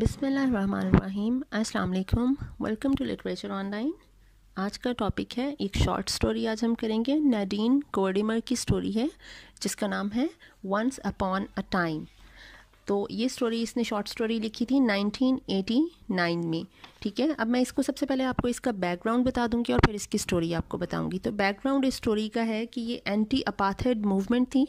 बिसमीम अस्सलाम welcome to literature online आज का टॉपिक है एक शॉर्ट स्टोरी आज हम करेंगे नडीन गोडिमर की स्टोरी है जिसका नाम है वंस अपॉन अ टाइम तो ये स्टोरी इसने शॉर्ट स्टोरी लिखी थी 1989 में ठीक है अब मैं इसको सबसे पहले आपको इसका बैकग्राउंड बता दूंगी और फिर इसकी स्टोरी आपको बताऊंगी तो बैकग्राउंड इस स्टोरी का है कि ये एंटी अपाथेड मूवमेंट थी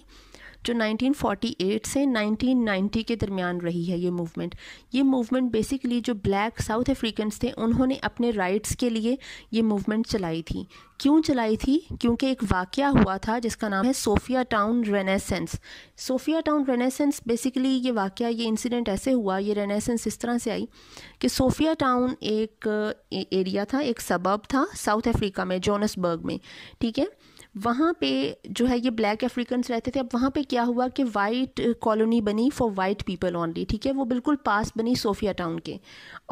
जो 1948 से 1990 के दरमियान रही है ये मूवमेंट ये मूवमेंट बेसिकली जो ब्लैक साउथ अफ्रीकन्स थे उन्होंने अपने राइट्स के लिए ये मूवमेंट चलाई थी क्यों चलाई थी क्योंकि एक वाक़ हुआ था जिसका नाम है Sophiatown renaissance Sophiatown renaissance basically ये वाक़ ये इंसिडेंट ऐसे हुआ ये रेनेसेंस इस तरह से आई कि सोफिया टाउन एक एरिया था एक सबब था साउथ अफ्रीका में जोनसबर्ग में ठीक है वहाँ पे जो है ये ब्लैक अफ्रीकन रहते थे अब वहाँ पे क्या हुआ कि वाइट कॉलोनी बनी फॉर वाइट पीपल ओनली ठीक है वो बिल्कुल पास बनी सोफिया टाउन के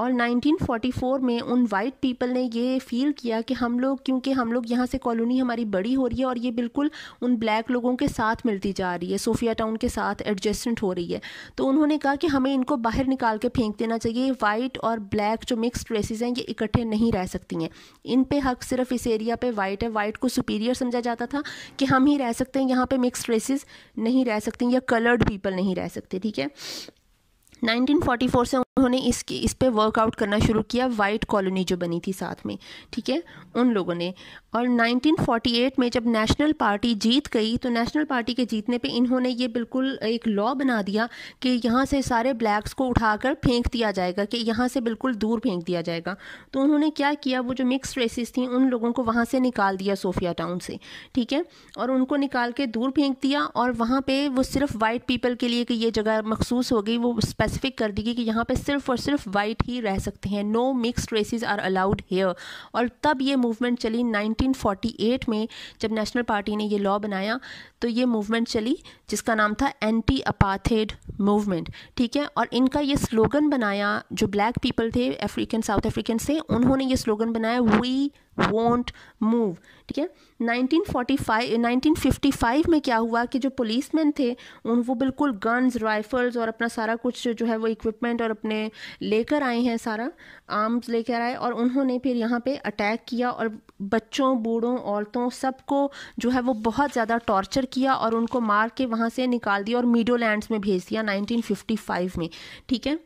और 1944 में उन वाइट पीपल ने ये फील किया कि हम लोग क्योंकि हम लोग यहाँ से कॉलोनी हमारी बड़ी हो रही है और ये बिल्कुल उन ब्लैक लोगों के साथ मिलती जा रही है सोफिया टाउन के साथ एडजस्टेंट हो रही है तो उन्होंने कहा कि हमें इनको बाहर निकाल के फेंक देना चाहिए वाइट और ब्लैक जो मिक्स ड्रेसेज हैं ये इकट्ठे नहीं रह सकती हैं इन पे हक सिर्फ इस एरिया पे वाइट है वाइट को सुपीरियर समझा जाता जाता था कि हम ही रह सकते हैं यहाँ पे मिक्स रेसेस नहीं रह सकते या कलर्ड पीपल नहीं रह सकते ठीक है 1944 से उन्होंने इसके इस पर वर्कआउट करना शुरू किया वाइट कॉलोनी जो बनी थी साथ में ठीक है उन लोगों ने और 1948 में जब नेशनल पार्टी जीत गई तो नेशनल पार्टी के जीतने पे इन्होंने ये बिल्कुल एक लॉ बना दिया कि यहाँ से सारे ब्लैक्स को उठाकर फेंक दिया जाएगा कि यहाँ से बिल्कुल दूर फेंक दिया जाएगा तो उन्होंने क्या किया वो जो मिक्स रेसिस थी उन लोगों को वहाँ से निकाल दिया सोफिया टाउन से ठीक है और उनको निकाल के दूर फेंक दिया और वहाँ पर वो सिर्फ वाइट पीपल के लिए कि ये जगह मखसूस हो गई वो स्पेसिफिक कर दी गई कि यहाँ पर सिर्फ और सिर्फ वाइट ही रह सकते हैं no mix races are allowed here और तब ये मूवमेंट चली 1948 में जब नेशनल पार्टी ने ये लॉ बनाया तो ये मूवमेंट चली जिसका नाम था एंटी अपाथेड मूवमेंट ठीक है और इनका ये स्लोगन बनाया जो ब्लैक पीपल थे अफ्रीकन साउथ अफ्रीकन से उन्होंने ये स्लोगन बनाया वी वॉन्ट मूव ठीक है 1945 1955 में क्या हुआ कि जो पुलिसमैन थे उन वो बिल्कुल गन्स राइफल्स और अपना सारा कुछ जो है वो इक्विपमेंट और अपने लेकर आए हैं सारा आर्म्स लेकर आए और उन्होंने फिर यहाँ पे अटैक किया और बच्चों बूढ़ों औरतों सबको जो है वो बहुत ज़्यादा टॉर्चर किया और उनको मार के वहाँ से निकाल दिया और मीडो लैंड्स में भेज दिया फाइव में ठीक है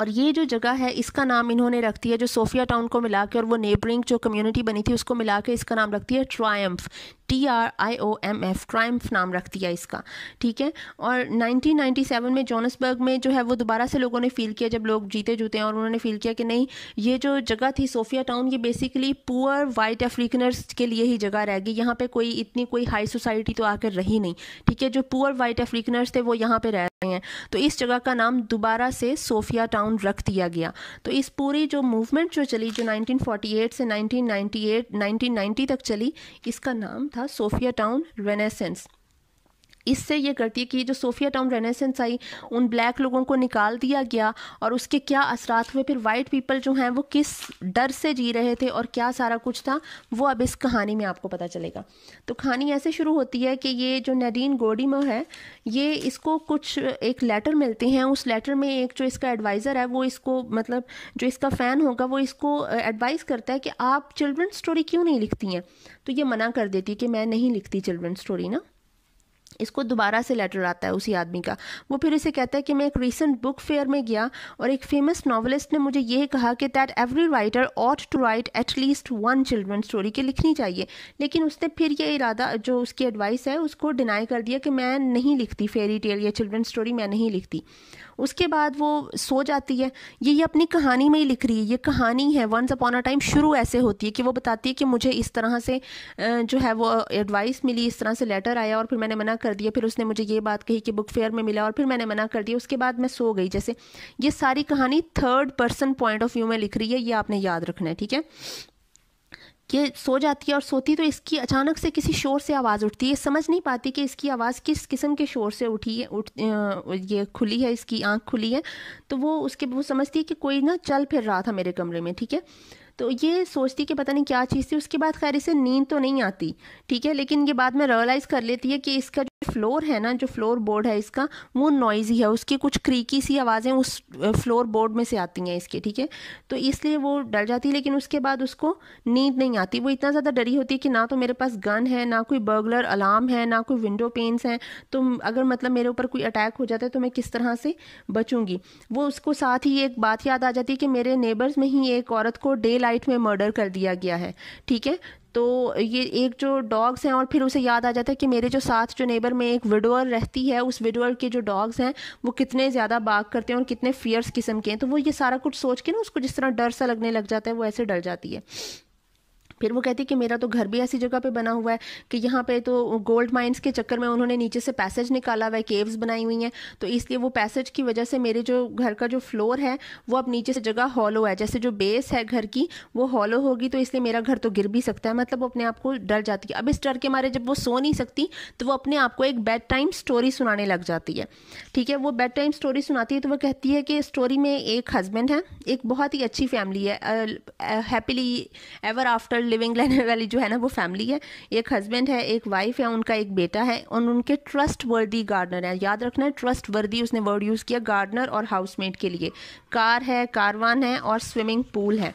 और ये जो जगह है इसका नाम इन्होंने रख दिया जो सोफिया टाउन को मिला के और वो नेबरिंग जो कम्युनिटी बनी थी उसको मिला के इसका नाम रख दिया triumph T R I O M F crime नाम रख दिया इसका ठीक है और 1997 में जोनसबर्ग में जो है वो दोबारा से लोगों ने फील किया जब लोग जीते जूते हैं और उन्होंने फील किया कि नहीं ये जो जगह थी सोफिया टाउन ये बेसिकली पुअर वाइट अफ्रीकनर्स के लिए ही जगह रह गई यहाँ पे कोई इतनी कोई हाई सोसाइटी तो आकर रही नहीं ठीक है जो पुअर वाइट अफ्रीकनर्स थे वो यहाँ पर रह रहे हैं तो इस जगह का नाम दोबारा से सोफिया टाउन रख दिया गया तो इस पूरी जो मूवमेंट जो चली जो 1948 से 1998 1990 तक चली इसका नाम था था सोफिया टाउन रेनेसेंस इससे ये करती है कि जो सोफिया टाउन रेनेसेंस आई उन ब्लैक लोगों को निकाल दिया गया और उसके क्या असरात हुए फिर वाइट पीपल जो हैं वो किस डर से जी रहे थे और क्या सारा कुछ था वो अब इस कहानी में आपको पता चलेगा तो कहानी ऐसे शुरू होती है कि ये जो नदीन गोडीमो है ये इसको कुछ एक लेटर मिलते हैं उस लेटर में एक जो इसका एडवाइज़र है वो इसको मतलब जो इसका फ़ैन होगा वो इसको एडवाइस करता है कि आप चिल्ड्रन स्टोरी क्यों नहीं लिखती हैं तो ये मना कर देती है कि मैं नहीं लिखती चिल्ड्रन स्टोरी ना इसको दोबारा से लेटर आता है उसी आदमी का वो फिर इसे कहता है कि मैं एक रिसेंट बुक फेयर में गया और एक फेमस नॉवलिस्ट ने मुझे यह कहा कि that every writer ought to write at least one children story के लिखनी चाहिए लेकिन उसने फिर ये इरादा जो उसकी एडवाइस है उसको डिनाई कर दिया कि मैं नहीं लिखती फेरी टेल या चिल्ड्रन स्टोरी मैं नहीं लिखती उसके बाद वो सो जाती है ये ये अपनी कहानी में ही लिख रही है ये कहानी है वंस अपॉन अ टाइम शुरू ऐसे होती है कि वो बताती है कि मुझे इस तरह से जो है वो एडवाइस मिली इस तरह से लेटर आया और फिर मैंने मना कर दिया फिर उसने मुझे ये बात कही कि बुक फेयर में मिला और फिर मैंने मना कर दिया उसके बाद मैं सो गई जैसे ये सारी कहानी third person point of view में लिख रही है ये आपने याद रखना है ठीक है ये सो जाती है और सोती तो इसकी अचानक से किसी शोर से आवाज़ उठती है समझ नहीं पाती कि इसकी आवाज़ किस किस्म के शोर से उठी है उठ ये खुली है इसकी आँख खुली है तो वो उसके वो समझती है कि कोई ना चल फिर रहा था मेरे कमरे में ठीक है तो ये सोचती कि पता नहीं क्या चीज़ थी उसके बाद खैर इसे नींद तो नहीं आती ठीक है लेकिन ये बाद में रियलाइज़ कर लेती है कि इसका फ्लोर है ना जो फ्लोर बोर्ड है इसका वो नॉइज़ी है उसकी कुछ क्रीकी सी आवाज़ें उस फ्लोर बोर्ड में से आती हैं इसके ठीक है तो इसलिए वो डर जाती है लेकिन उसके बाद उसको नींद नहीं आती वो इतना ज़्यादा डरी होती है कि ना तो मेरे पास गन है ना कोई बर्गलर अलार्म है ना कोई विंडो पेंस हैं तो अगर मतलब मेरे ऊपर कोई अटैक हो जाता है तो मैं किस तरह से बचूँगी वो उसको साथ ही एक बात याद आ जाती है कि मेरे नेबर्स में ही एक औरत को डे लाइट में मर्डर कर दिया गया है ठीक है तो ये एक जो डॉग्स हैं और फिर उसे याद आ जाता है कि मेरे जो साथ जो नेबर में एक विडोअर रहती है उस विडोअर के जो डॉग्स हैं वो कितने ज़्यादा बाग करते हैं और कितने फियर्स किस्म के हैं तो वो ये सारा कुछ सोच के ना उसको जिस तरह डर सा लगने लग जाता है वो ऐसे डर जाती है फिर वो कहती कि मेरा तो घर भी ऐसी जगह पे बना हुआ है कि यहाँ पे तो गोल्ड माइंस के चक्कर में उन्होंने नीचे से पैसेज निकाला हुआ है केव्स बनाई हुई हैं तो इसलिए वो पैसेज की वजह से मेरे जो घर का जो फ्लोर है वो अब नीचे से जगह हॉलो है जैसे जो बेस है घर की वो हॉलो होगी तो इसलिए मेरा घर तो गिर भी सकता है मतलब वो अपने आप को डर जाती है अब इस डर के मारे जब वो सो नहीं सकती तो वो अपने आप को एक बेड टाइम स्टोरी सुनाने लग जाती है ठीक है वो बेड टाइम स्टोरी सुनाती है तो वो कहती है कि स्टोरी में एक हस्बैंड है एक बहुत ही अच्छी फैमिली है हैप्पीली एवर आफ्टर लिविंग लेने वाली जो है ना वो फैमिली है एक हस्बैंड है एक वाइफ है उनका एक बेटा है और उनके ट्रस्ट वर्दी गार्डनर है याद रखना है ट्रस्ट वर्दी उसने वर्ड यूज़ किया गार्डनर और हाउसमेट के लिए कार है कारवान है और स्विमिंग पूल है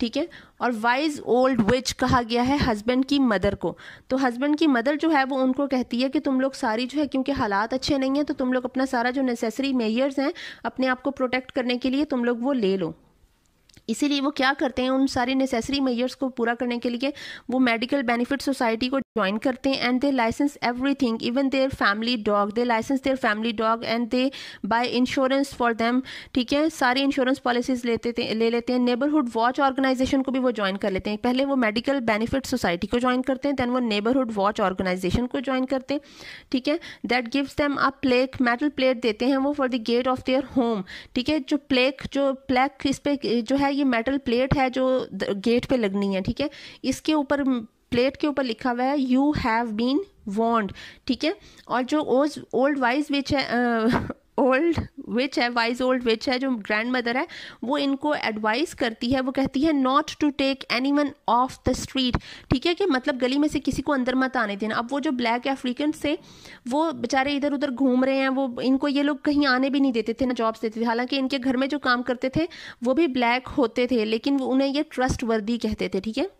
ठीक है और वाइज ओल्ड विच कहा गया है हस्बैंड की मदर को तो हस्बैंड की मदर जो है वो उनको कहती है कि तुम लोग सारी जो है क्योंकि हालात अच्छे नहीं हैं तो तुम लोग अपना सारा जो नेसेसरी मेयर्स हैं अपने आप को प्रोटेक्ट करने के लिए तुम लोग वो ले लो इसीलिए वो क्या करते हैं उन सारे नेसेसरी मेजर्स को पूरा करने के लिए वो मेडिकल बेनिफिट सोसाइटी को ज्वाइन करते हैं and they license everything even their family dog they license their family dog and they buy insurance for them ठीक है सारे इंश्योरेंस पॉलिसीज लेते थे ले लेते हैं नेबरहुड वॉच ऑर्गेनाइजेशन को भी वो ज्वाइन कर लेते हैं पहले वो मेडिकल बेनिफिट सोसाइटी को ज्वाइन करते हैं देन वो नेबरहुड वॉच ऑर्गेनाइजेशन को ज्वाइन करते हैं ठीक है that gives them a plaque metal plate देते हैं वो for the gate of their home ठीक है जो प्लेक जो प्लेक इस पर जो है ये ये मेटल प्लेट है जो गेट पे लगनी है ठीक है इसके ऊपर प्लेट के ऊपर लिखा हुआ है यू हैव बीन वॉन्ड ठीक है और जो ओज ओल्ड वाइज विच है ओल्ड विच है वाइज ओल्ड विच है जो ग्रैंड मदर है वो इनको एडवाइस करती है वो कहती है not to take anyone off the street ठीक है कि मतलब गली में से किसी को अंदर मत आने देना अब वो जो ब्लैक अफ्रीकन से वो बेचारे इधर उधर घूम रहे हैं वो इनको ये लोग कहीं आने भी नहीं देते थे ना जॉब्स देते थे हालांकि इनके घर में जो काम करते थे वो भी ब्लैक होते थे लेकिन उन्हें ये ट्रस्ट वर्दी कहते थे ठीक है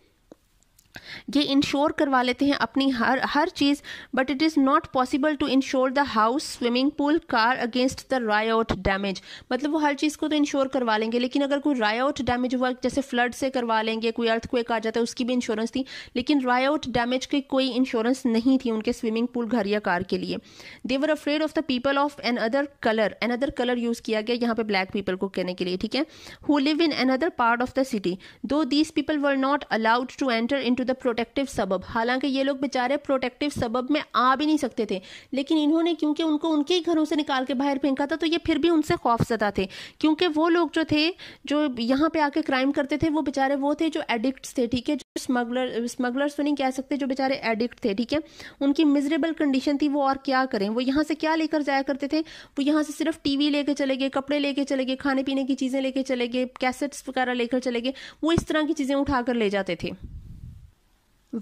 ये इंश्योर करवा लेते हैं अपनी हर हर चीज़ but it is not possible to insure the house swimming pool car against the riot damage मतलब वो हर चीज़ को तो इंश्योर करवा लेंगे लेकिन अगर कोई राय आउट डैमेज हुआ जैसे फ्लड से करवा लेंगे कोई अर्थ क्वेक आ जाता है उसकी भी इंश्योरेंस थी लेकिन राय आउट डैमेज की कोई इंश्योरेंस नहीं थी उनके स्विमिंग पूल घर या कार के लिए they're afraid of the people of another colour another colour use किया गया यहाँ पे ब्लैक पीपल को कहने के लिए ठीक है who live in another part of the city though these people were not allowed to enter into the protective suburb हालांकि ये लोग बेचारे प्रोटेक्टिव सबब में आ भी नहीं सकते थे लेकिन इन्होंने क्योंकि उनको उनके ही घरों से निकाल के बाहर फेंका था तो ये फिर भी उनसे खौफजदा थे क्योंकि वो लोग जो थे जो यहाँ पे आके क्राइम करते थे वो बेचारे वो थे जो एडिक्ट थे ठीक है जो स्मगलर स्मगलर्स तो नहीं कह सकते जो बेचारे एडिक्ट थे ठीक है उनकी मिजरेबल कंडीशन थी वो और क्या करें वो यहाँ से क्या लेकर जाया करते थे वो यहाँ से सिर्फ टीवी लेके चले गए कपड़े लेके चले गए खाने पीने की चीज़ें लेके चले गए कैसेट्स वगैरह लेकर चले गए वो इस तरह की चीज़ें उठा कर ले जाते थे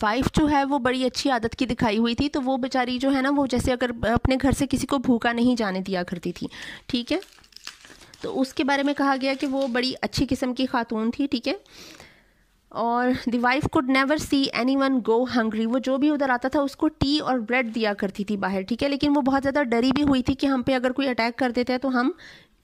वाइफ जो है वो बड़ी अच्छी आदत की दिखाई हुई थी तो वो बेचारी जो है ना वो जैसे अगर अपने घर से किसी को भूखा नहीं जाने दिया करती थी ठीक है तो उसके बारे में कहा गया कि वो बड़ी अच्छी किस्म की खातून थी ठीक है और the wife could never see anyone go hungry वो जो भी उधर आता था उसको टी और ब्रेड दिया करती थी बाहर ठीक है लेकिन वो बहुत ज़्यादा डरी भी हुई थी कि हम पे अगर कोई अटैक कर देता है तो हम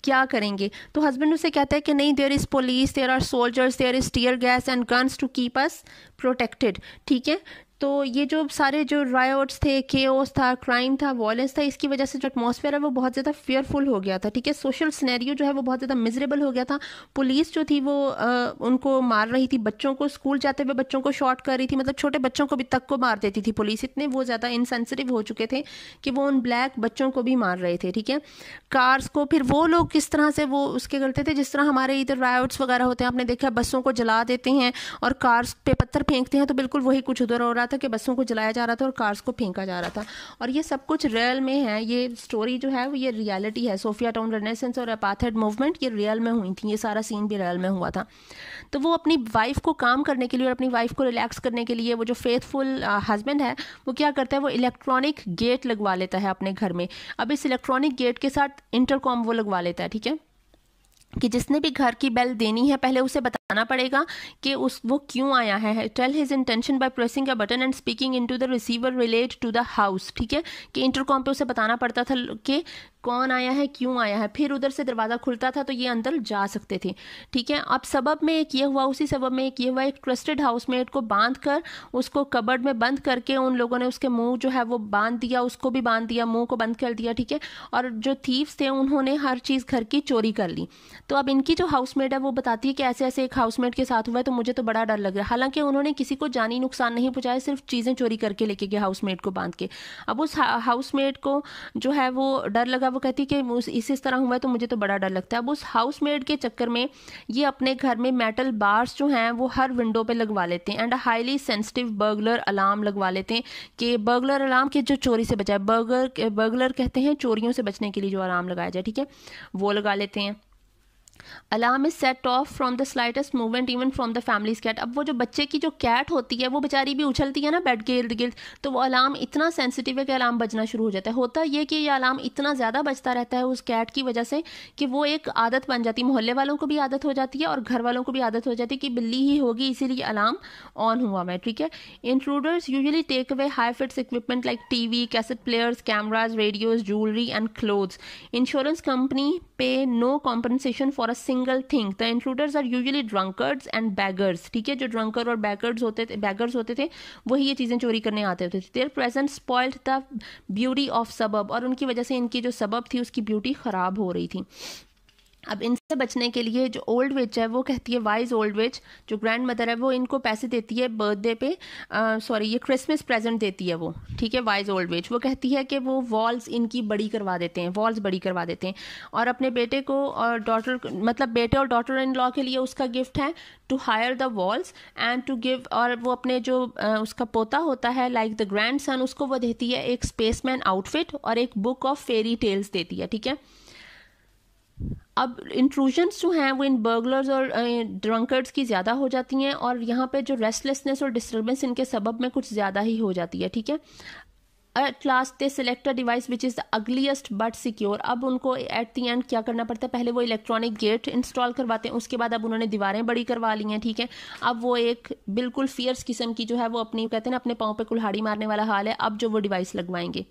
क्या करेंगे तो हस्बैंड उसे कहता है कि नहीं there is police there are soldiers there is tear gas and guns to keep us protected ठीक है तो ये जो सारे जो रायट्स थे के था क्राइम था वॉयलेंस था इसकी वजह से जो एटमोसफेयर है वो बहुत ज़्यादा फेयरफुल हो गया था ठीक है सोशल स्नैरियो जो है वो बहुत ज़्यादा मिजरेबल हो गया था पुलिस जो थी वो आ, उनको मार रही थी बच्चों को स्कूल जाते हुए बच्चों को शॉट कर रही थी मतलब छोटे बच्चों को भी तक को मार देती थी पुलिस इतने वो ज़्यादा इनसेंसिटिव हो चुके थे कि वो उन ब्लैक बच्चों को भी मार रहे थे ठीक है कार्स को फिर वो लोग किस तरह से वो उसके करते थे जिस तरह हमारे इधर रायट्स वगैरह होते हैं आपने देखा बसों को जला देते हैं और कार्स पे पत्थर फेंकते हैं तो बिल्कुल वही कुछ उधर हो रहा रहा था कि बसों को जलाया जा रहा था और कार्स को फेंका जा रहा था और ये सब कुछ रियल में है ये स्टोरी जो है वो ये रियलिटी है सोफिया टाउन रेनेसेंस और अपाथेड मूवमेंट ये रियल में हुई थी ये सारा सीन भी रियल में हुआ था तो वो अपनी वाइफ को काम करने के लिए और अपनी वाइफ को रिलैक्स करने के लिए वो जो फेथफुल हस्बैंड है वो क्या करता है वो इलेक्ट्रॉनिक गेट लगवा लेता है अपने घर में अब इस इलेक्ट्रॉनिक गेट के साथ इंटरकॉम वो लगवा लेता है ठीक है कि जिसने भी घर की बेल देनी है पहले उसे बताना पड़ेगा कि उस वो क्यों आया है tell his intention by pressing a button and speaking into the receiver relate to the house ठीक है कि इंटरकॉम पे उसे बताना पड़ता था कि कौन आया है क्यों आया है फिर उधर से दरवाज़ा खुलता था तो ये अंदर जा सकते थे ठीक है अब सबब में एक ये हुआ उसी सबब में एक ये हुआ एक ट्रस्टेड हाउसमेट को बांध कर उसको कबर्ड में बंद करके उन लोगों ने उसके मुंह जो है वो बांध दिया उसको भी बांध दिया मुंह को बंद कर दिया ठीक है और जो थीव्स थे उन्होंने हर चीज़ घर की चोरी कर ली तो अब इनकी जो हाउसमेट है वो बताती है कि ऐसे ऐसे एक हाउसमेट के साथ हुआ है तो मुझे तो बड़ा डर लग रहा है हालांकि उन्होंने किसी को जानी नुकसान नहीं पहुँचाया सिर्फ चीज़ें चोरी करके लेके गए हाउसमेट को बांध के अब उस हाउसमेट को जो है वो डर लगा वो कहती है कि इस इस तरह हुआ तो मुझे तो बड़ा डर लगता है अब उस हाउस मेड के चक्कर में ये अपने घर में मेटल बार्स जो हैं वो हर विंडो पे लगवा लेते हैं and highly sensitive burglar alarm लगवा लेते हैं कि बर्गलर अलार्म के जो चोरी से बचाए बर्गर बर्गलर कहते हैं चोरियों से बचने के लिए जो अलार्म लगाया जाए ठीक है वो लगा लेते हैं alarm is set off from the slightest movement even from the family's cat अब वो जो बच्चे की जो कैट होती है वो बेचारी भी उछलती है ना बेड के इर्द गिर्द तो वो अलार्म इतना सेंसिटिव है कि अलार्म बजना शुरू हो जाता है होता ये कि ये अलार्म इतना ज़्यादा बजता रहता है उस कैट की वजह से कि वो एक आदत बन जाती है मोहल्ले वालों को भी आदत हो जाती है और घर वालों को भी आदत हो जाती है कि बिल्ली ही होगी इसीलिए अलार्म ऑन हुआ मैं ठीक है इंट्रूडर्स यूजली टेक अवे हाई फिट्स equipment like T V cassette players cameras radios jewellery and clothes insurance company pay no compensation for for a single thing the intruders are usually drunkards and beggars ठीक है जो drunker और beggars होते थे beggars होते थे वही ये चीज़ें चोरी करने आते होते थे their present spoiled the beauty of suburb और उनकी वजह से इनकी जो सबब थी उसकी ब्यूटी खराब हो रही थी अब इनसे बचने के लिए जो ओल्ड विच है वो कहती है वाइज ओल्ड विच जो ग्रैंड मदर है वो इनको पैसे देती है बर्थडे पे सॉरी ये क्रिसमस प्रेजेंट देती है वो ठीक है वाइज ओल्ड विच वो कहती है कि वो वॉल्स इनकी बड़ी करवा देते हैं वॉल्स बड़ी करवा देते हैं और अपने बेटे को और डॉटर मतलब बेटे और डॉटर इन लॉ के लिए उसका गिफ्ट है to higher the walls and to give और वो अपने जो उसका पोता होता है लाइक द ग्रैंड सन उसको वो देती है एक स्पेसमैन आउटफिट और एक बुक ऑफ फेरी टेल्स देती है ठीक है अब इंट्रूजन्स जो हैं वो इन बर्गलर्स और ड्रंकर्स की ज़्यादा हो जाती हैं और यहाँ पे जो रेस्टलेसनेस और डिस्टर्बेंस इनके सबब में कुछ ज़्यादा ही हो जाती है ठीक है at last they select a device which is the ugliest but secure अब उनको एट दी एंड क्या करना पड़ता है पहले वो इलेक्ट्रॉनिक गेट इंस्टॉल करवाते हैं उसके बाद अब उन्होंने दीवारें बड़ी करवा ली हैं ठीक है अब वो एक बिल्कुल फियर्स किस्म की जो है वो अपनी कहते हैं ना अपने पाँव पे कुल्हाड़ी मारने वाला हाल है अब जो वो डिवाइस लगवाएंगे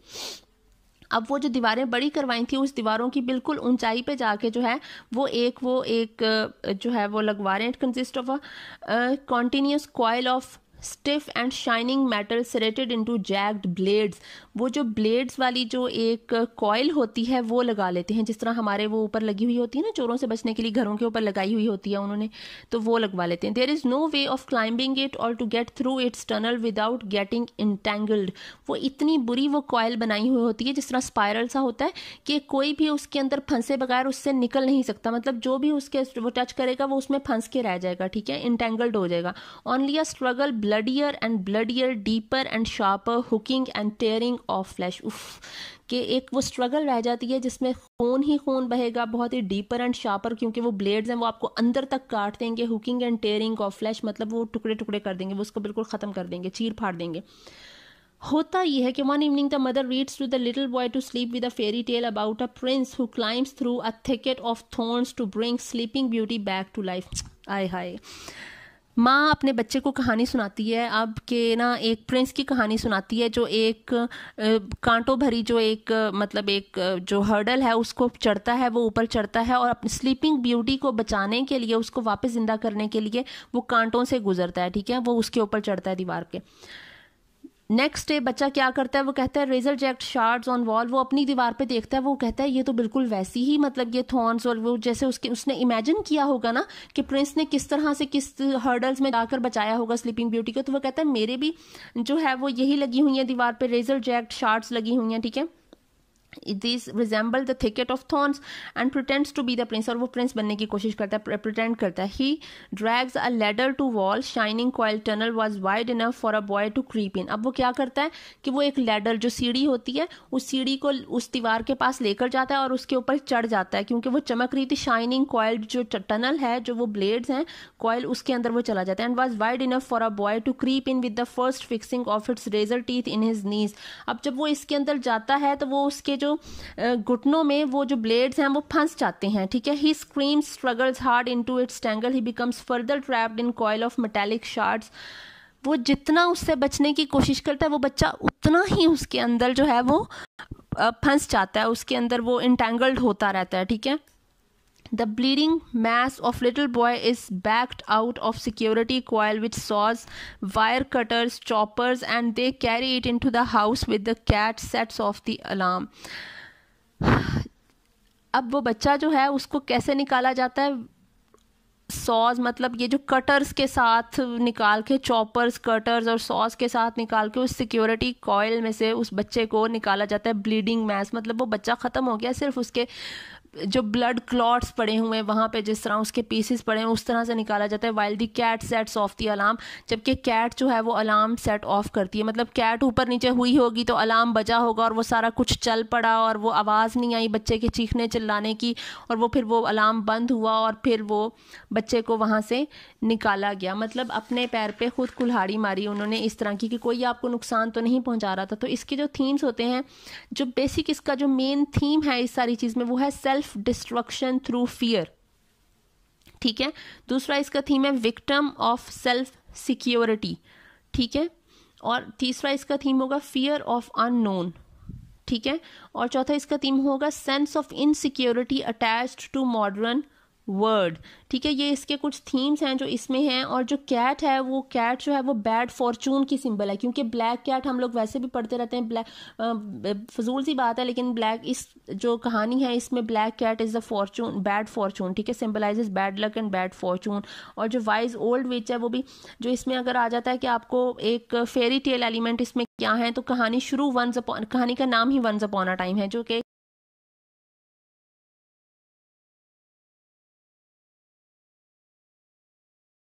अब वो जो दीवारें बड़ी करवाई थी उस दीवारों की बिल्कुल ऊंचाई पे जाके जो है वो एक वो एक जो है वो लगवा रहे हैं it consist of a continuous coil of stiff and shining metal serrated into jagged blades वो जो ब्लेड्स वाली जो एक कॉयल होती है वो लगा लेते हैं जिस तरह हमारे वो ऊपर लगी हुई होती है ना चोरों से बचने के लिए घरों के ऊपर लगाई हुई होती है उन्होंने तो वो लगवा लेते हैं there is no way of climbing it और to get through its tunnel without getting entangled वो इतनी बुरी वो कॉयल बनाई हुई होती है जिस तरह स्पायरल सा होता है कि कोई भी उसके अंदर फंसे बगैर उससे निकल नहीं सकता मतलब जो भी उसके वो टच करेगा वो उसमें फंस के रह जाएगा ठीक है इंटेंगल्ड हो जाएगा only a struggle blood bloodier and bloodier deeper and sharper hooking and tearing of flesh उफ कि एक वो स्ट्रगल रह जाती है जिसमें खून ही खून बहेगा बहुत ही डीपर एंड शार्पर क्योंकि वो ब्लेड्स हैं वो आपको अंदर तक काट देंगे hooking and tearing of flesh मतलब वो टुकड़े टुकड़े कर देंगे वो उसको बिल्कुल ख़त्म कर देंगे चीर फाड़ देंगे होता यह है कि one evening the mother reads to the little boy to sleep with a fairy tale about a prince who climbs through a thicket of thorns to bring Sleeping Beauty back to life आई हाई माँ अपने बच्चे को कहानी सुनाती है अब के ना एक प्रिंस की कहानी सुनाती है जो एक कांटों भरी जो एक मतलब एक जो हर्डल है उसको चढ़ता है वो ऊपर चढ़ता है और अपनी स्लीपिंग ब्यूटी को बचाने के लिए उसको वापस ज़िंदा करने के लिए वो कांटों से गुजरता है ठीक है वो उसके ऊपर चढ़ता है दीवार के नेक्स्ट डे बच्चा क्या करता है वो कहता है razor jagged shards on wall वो अपनी दीवार पे देखता है वो कहता है ये तो बिल्कुल वैसी ही मतलब ये थॉर्न्स और वो जैसे उसके उसने इमेजिन किया होगा ना कि प्रिंस ने किस तरह से किस हर्डल्स में जाकर बचाया होगा स्लीपिंग ब्यूटी को तो वो कहता है मेरे भी जो है वो यही लगी हुई है दीवार पर रेजर जैक्ट शार्ट्स लगी हुई हैं ठीक है thicket? This resemble the thicket of thorns and pretends to be the prince और वो प्रिंस बनने की कोशिश करता है प्रिटेंड करता है he drags a ladder to wall shining coil tunnel was wide enough for a boy to creep in अब वो क्या करता है कि वो एक लेडर जो सीढ़ी होती है उस सीढ़ी को उस दीवार के पास लेकर जाता है और उसके ऊपर चढ़ जाता है क्योंकि वो चमक रही थी शाइनिंग कॉयल जो टनल है जो वो ब्लेड्स हैं कॉयल उसके अंदर वो चला जाता है and was wide enough for a boy to creep in with the first fixing of its razor teeth in his knees अब जब वो इसके अंदर जाता है तो वो उसके जो जो घुटनों में वो जो ब्लेड्स हैं वो फंस जाते हैं ठीक है he scream struggles hard into its tangle he becomes further trapped in coil of metallic shards वो जितना उससे बचने की कोशिश करता है वो बच्चा उतना ही उसके अंदर जो है वो फंस जाता है उसके अंदर वो इंटेंगल्ड होता रहता है ठीक है The bleeding mass of little boy is backed out of security coil with saws, wire cutters, choppers, and they carry it into the house with the cat sets off the alarm. अब वो बच्चा जो है उसको कैसे निकाला जाता है सॉज मतलब ये जो कटर्स के साथ निकाल के चॉपर्स कटर्स और सॉज के साथ निकाल के उस सिक्योरिटी कॉयल में से उस बच्चे को निकाला जाता है ब्लीडिंग मैस मतलब वो बच्चा ख़त्म हो गया सिर्फ उसके जो ब्लड क्लॉट्स पड़े हुए हैं वहाँ पे जिस तरह उसके पीसेस पड़े हैं उस तरह से निकाला जाता है while the cat sets off the alarm जबकि कैट जो है वो अलार्म सेट ऑफ करती है मतलब कैट ऊपर नीचे हुई होगी तो अलार्म बजा होगा और वो सारा कुछ चल पड़ा और वो आवाज़ नहीं आई बच्चे के चीखने चिल्लाने की और वो फिर वो अलार्म बंद हुआ और फिर वो बच्चे को वहाँ से निकाला गया मतलब अपने पैर पर खुद कुल्हाड़ी मारी उन्होंने इस तरह की कि कोई आपको नुकसान तो नहीं पहुँचा रहा था तो इसके जो थीम्स होते हैं जो बेसिक इसका जो मेन थीम है इस सारी चीज़ में वो है self self destruction through fear ठीक है दूसरा इसका थीम है विक्टम ऑफ सेल्फ सिक्योरिटी ठीक है और तीसरा इसका थीम होगा फियर ऑफ अननोन ठीक है और चौथा इसका थीम होगा sense of insecurity attached to modern world ठीक है ये इसके कुछ थीम्स हैं जो इसमें हैं और जो कैट है वो कैट जो है वो बैड फॉर्चून की सिंबल है क्योंकि ब्लैक कैट हम लोग वैसे भी पढ़ते रहते हैं ब्लैक फजूल सी बात है लेकिन ब्लैक इस जो कहानी है इसमें black cat is the fortune bad fortune ठीक है symbolise bad luck and bad fortune और जो वाइज ओल्ड विच है वो भी जो इसमें अगर आ जाता है कि आपको एक फेरी टेल एलिमेंट इसमें क्या है तो कहानी शुरू वंस अपॉन कहानी का नाम ही वंस अपॉन अ टाइम है जो कि